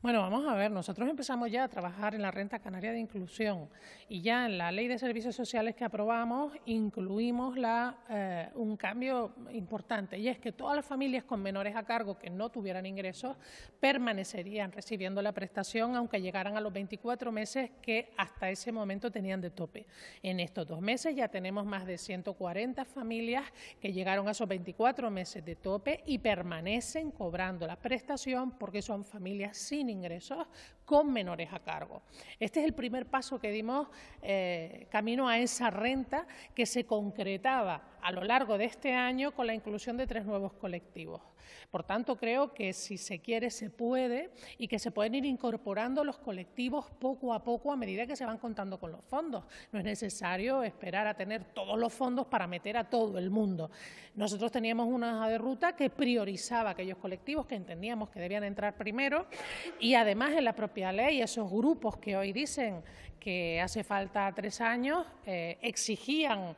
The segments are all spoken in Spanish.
Bueno, vamos a ver, nosotros empezamos ya a trabajar en la renta canaria de inclusión y ya en la ley de servicios sociales que aprobamos incluimos la, eh, un cambio importante y es que todas las familias con menores a cargo que no tuvieran ingresos permanecerían recibiendo la prestación aunque llegaran a los 24 meses que hasta ese momento tenían de tope. En estos dos meses ya tenemos más de 140 familias que llegaron a esos 24 meses de tope y permanecen cobrando la prestación porque son familias sin ingresos con menores a cargo. Este es el primer paso que dimos eh, camino a esa renta que se concretaba a lo largo de este año con la inclusión de tres nuevos colectivos. Por tanto, creo que si se quiere, se puede y que se pueden ir incorporando los colectivos poco a poco a medida que se van contando con los fondos. No es necesario esperar a tener todos los fondos para meter a todo el mundo. Nosotros teníamos una hoja de ruta que priorizaba aquellos colectivos que entendíamos que debían entrar primero y además en la propia ley esos grupos que hoy dicen que hace falta tres años eh, exigían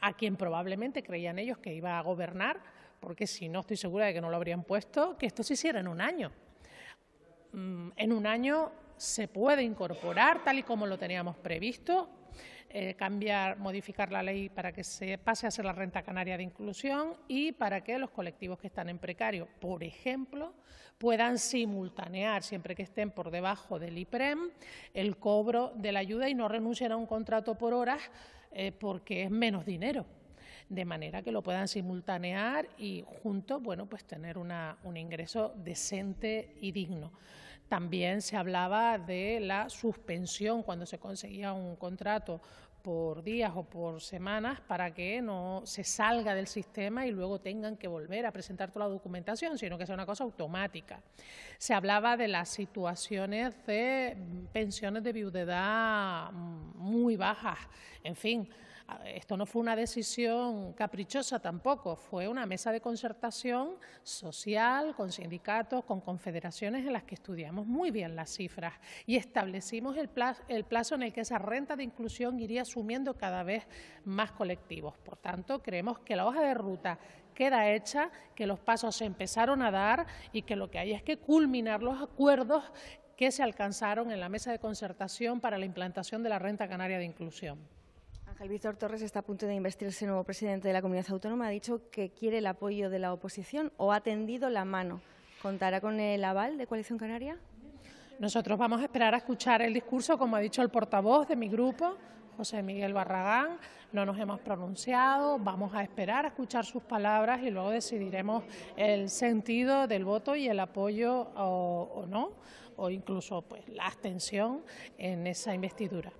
a quien probablemente creían ellos que iba a gobernar, porque si no estoy segura de que no lo habrían puesto, que esto se hiciera en un año. Mm, en un año se puede incorporar, tal y como lo teníamos previsto, eh, cambiar, modificar la ley para que se pase a ser la renta canaria de inclusión y para que los colectivos que están en precario, por ejemplo, puedan simultanear, siempre que estén por debajo del IPREM, el cobro de la ayuda y no renuncien a un contrato por horas eh, porque es menos dinero de manera que lo puedan simultanear y juntos, bueno, pues tener un ingreso decente y digno. También se hablaba de la suspensión cuando se conseguía un contrato por días o por semanas para que no se salga del sistema y luego tengan que volver a presentar toda la documentación, sino que sea una cosa automática. Se hablaba de las situaciones de pensiones de viudedad mm, muy bajas, en fin, esto no fue una decisión caprichosa tampoco, fue una mesa de concertación social con sindicatos, con confederaciones en las que estudiamos muy bien las cifras y establecimos el plazo, en el que esa renta de inclusión iría sumiendo cada vez más colectivos. Por tanto, creemos que la hoja de ruta queda hecha, que los pasos se empezaron a dar y que lo que hay es que culminar los acuerdos que se alcanzaron en la mesa de concertación para la implantación de la renta canaria de inclusión. El Víctor Torres está a punto de investirse nuevo presidente de la comunidad autónoma. Ha dicho que quiere el apoyo de la oposición o ha tendido la mano. ¿Contará con el aval de Coalición Canaria? Nosotros vamos a esperar a escuchar el discurso, como ha dicho el portavoz de mi grupo, José Miguel Barragán, no nos hemos pronunciado, vamos a esperar a escuchar sus palabras y luego decidiremos el sentido del voto y el apoyo o, o no, o incluso pues, la abstención en esa investidura.